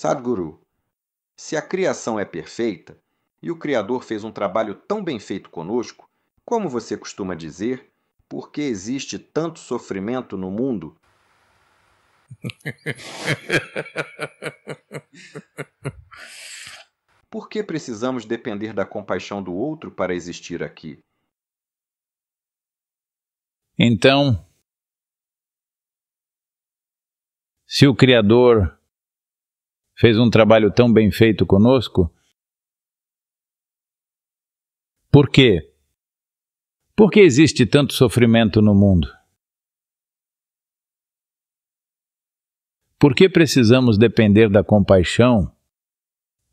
Sadhguru. Se a criação é perfeita e o Criador fez um trabalho tão bem feito conosco, como você costuma dizer, por que existe tanto sofrimento no mundo? Por que precisamos depender da compaixão do outro para existir aqui? Então, se o Criador fez um trabalho tão bem feito conosco? Por quê? Por que existe tanto sofrimento no mundo? Por que precisamos depender da compaixão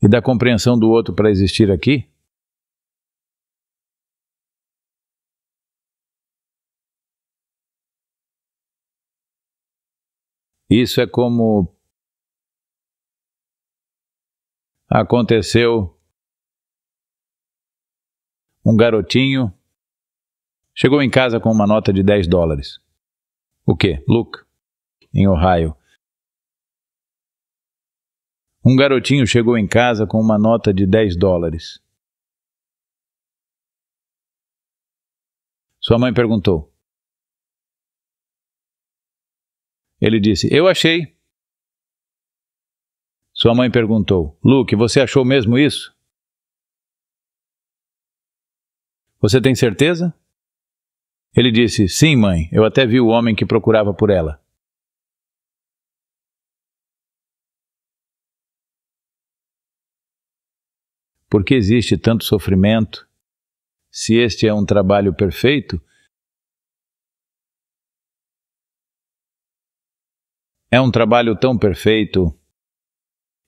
e da compreensão do outro para existir aqui? Isso é como aconteceu. Um garotinho chegou em casa com uma nota de 10 dólares. O que? Luke, em Ohio. Um garotinho chegou em casa com uma nota de 10 dólares. Sua mãe perguntou. Ele disse: Eu achei. Sua mãe perguntou: Luke, você achou mesmo isso? Você tem certeza? Ele disse: Sim, mãe, eu até vi o homem que procurava por ela. Por que existe tanto sofrimento? Se este é um trabalho perfeito, é um trabalho tão perfeito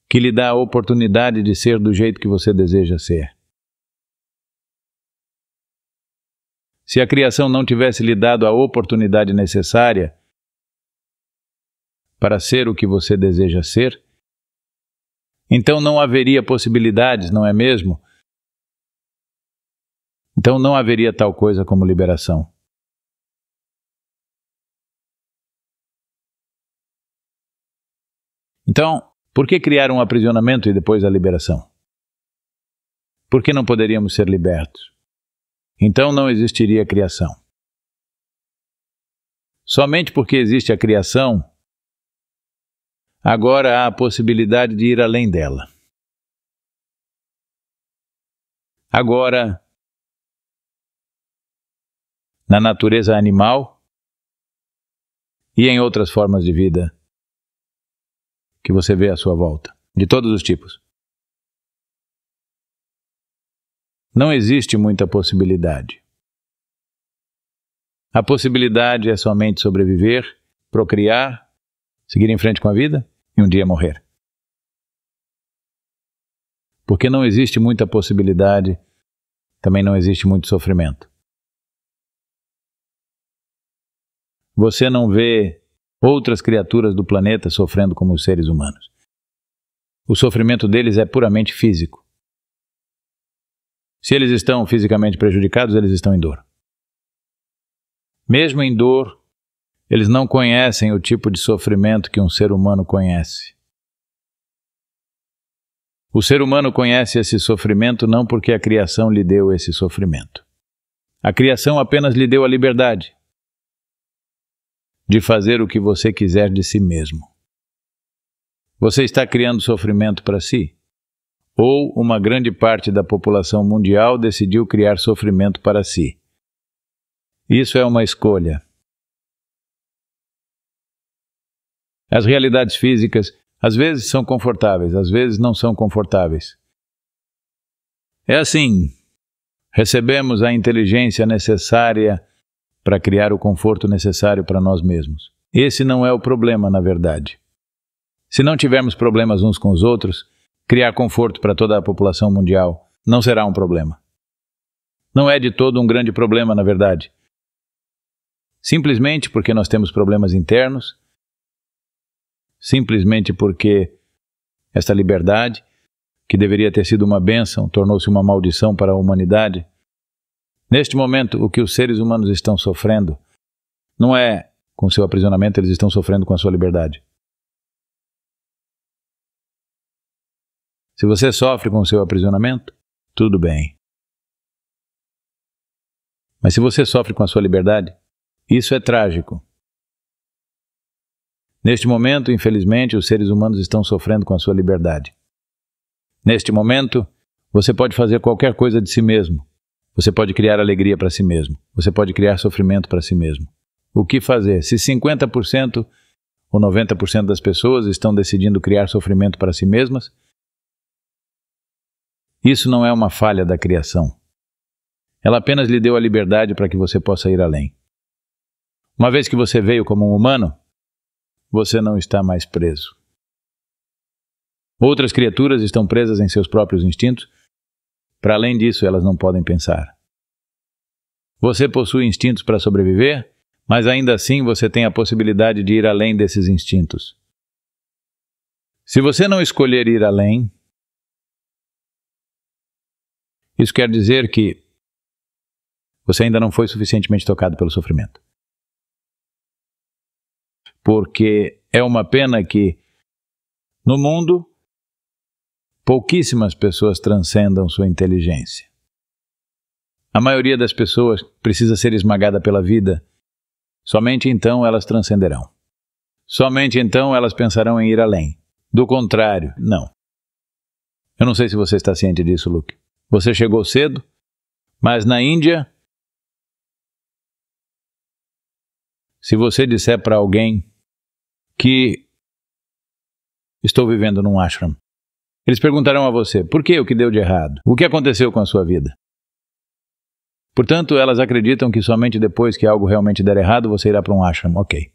que lhe dá a oportunidade de ser do jeito que você deseja ser. Se a criação não tivesse lhe dado a oportunidade necessária para ser o que você deseja ser, então não haveria possibilidades, não é mesmo? Então não haveria tal coisa como liberação. Então, por que criar um aprisionamento e depois a liberação? Por que não poderíamos ser libertos? Então não existiria criação. Somente porque existe a criação, agora há a possibilidade de ir além dela. Agora, na natureza animal e em outras formas de vida, que você vê à sua volta, de todos os tipos. Não existe muita possibilidade. A possibilidade é somente sobreviver, procriar, seguir em frente com a vida e um dia morrer. Porque não existe muita possibilidade, também não existe muito sofrimento. Você não vê outras criaturas do planeta sofrendo como os seres humanos. O sofrimento deles é puramente físico. Se eles estão fisicamente prejudicados, eles estão em dor. Mesmo em dor, eles não conhecem o tipo de sofrimento que um ser humano conhece. O ser humano conhece esse sofrimento não porque a criação lhe deu esse sofrimento. A criação apenas lhe deu a liberdade de fazer o que você quiser de si mesmo. Você está criando sofrimento para si? Ou uma grande parte da população mundial decidiu criar sofrimento para si? Isso é uma escolha. As realidades físicas às vezes são confortáveis, às vezes não são confortáveis. É assim: recebemos a inteligência necessária para criar o conforto necessário para nós mesmos. Esse não é o problema, na verdade. Se não tivermos problemas uns com os outros, criar conforto para toda a população mundial não será um problema. Não é de todo um grande problema, na verdade. Simplesmente porque nós temos problemas internos, simplesmente porque esta liberdade, que deveria ter sido uma bênção, tornou-se uma maldição para a humanidade. Neste momento, o que os seres humanos estão sofrendo não é com seu aprisionamento, eles estão sofrendo com a sua liberdade. Se você sofre com seu aprisionamento, tudo bem. Mas se você sofre com a sua liberdade, isso é trágico. Neste momento, infelizmente, os seres humanos estão sofrendo com a sua liberdade. Neste momento, você pode fazer qualquer coisa de si mesmo, você pode criar alegria para si mesmo. Você pode criar sofrimento para si mesmo. O que fazer? Se 50% ou 90% das pessoas estão decidindo criar sofrimento para si mesmas, isso não é uma falha da criação. Ela apenas lhe deu a liberdade para que você possa ir além. Uma vez que você veio como um humano, você não está mais preso. Outras criaturas estão presas em seus próprios instintos para além disso, elas não podem pensar. Você possui instintos para sobreviver, mas ainda assim você tem a possibilidade de ir além desses instintos. Se você não escolher ir além, isso quer dizer que você ainda não foi suficientemente tocado pelo sofrimento. Porque é uma pena que no mundo Pouquíssimas pessoas transcendam sua inteligência. A maioria das pessoas precisa ser esmagada pela vida. Somente então elas transcenderão. Somente então elas pensarão em ir além. Do contrário, não. Eu não sei se você está ciente disso, Luke. Você chegou cedo, mas na Índia, se você disser para alguém que estou vivendo num ashram, eles perguntarão a você: por que o que deu de errado? O que aconteceu com a sua vida? Portanto, elas acreditam que somente depois que algo realmente der errado você irá para um ashram. Ok.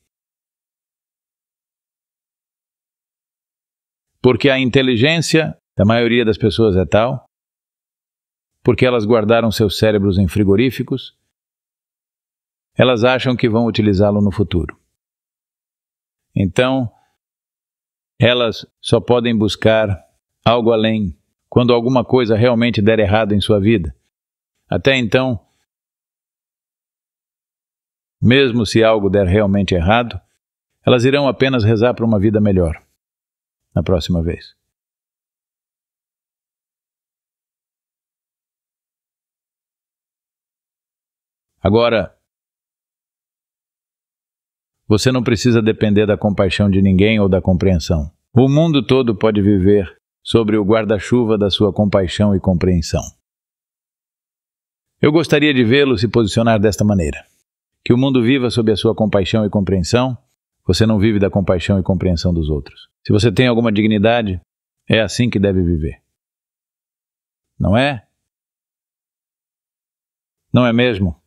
Porque a inteligência da maioria das pessoas é tal, porque elas guardaram seus cérebros em frigoríficos, elas acham que vão utilizá-lo no futuro. Então, elas só podem buscar algo além, quando alguma coisa realmente der errado em sua vida. Até então, mesmo se algo der realmente errado, elas irão apenas rezar para uma vida melhor na próxima vez. Agora, você não precisa depender da compaixão de ninguém ou da compreensão. O mundo todo pode viver sobre o guarda-chuva da sua compaixão e compreensão. Eu gostaria de vê-lo se posicionar desta maneira: que o mundo viva sob a sua compaixão e compreensão. Você não vive da compaixão e compreensão dos outros. Se você tem alguma dignidade, é assim que deve viver. Não é? Não é mesmo?